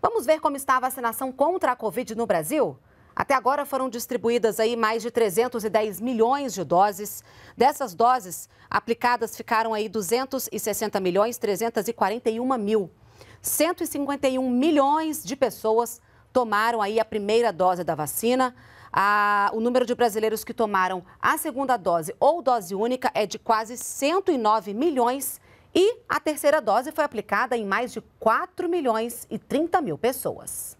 Vamos ver como está a vacinação contra a Covid no Brasil? Até agora foram distribuídas aí mais de 310 milhões de doses. Dessas doses aplicadas ficaram aí 260 milhões 341 mil. 151 milhões de pessoas tomaram aí a primeira dose da vacina. Ah, o número de brasileiros que tomaram a segunda dose ou dose única é de quase 109 milhões e a terceira dose foi aplicada em mais de 4 milhões e 30 mil pessoas.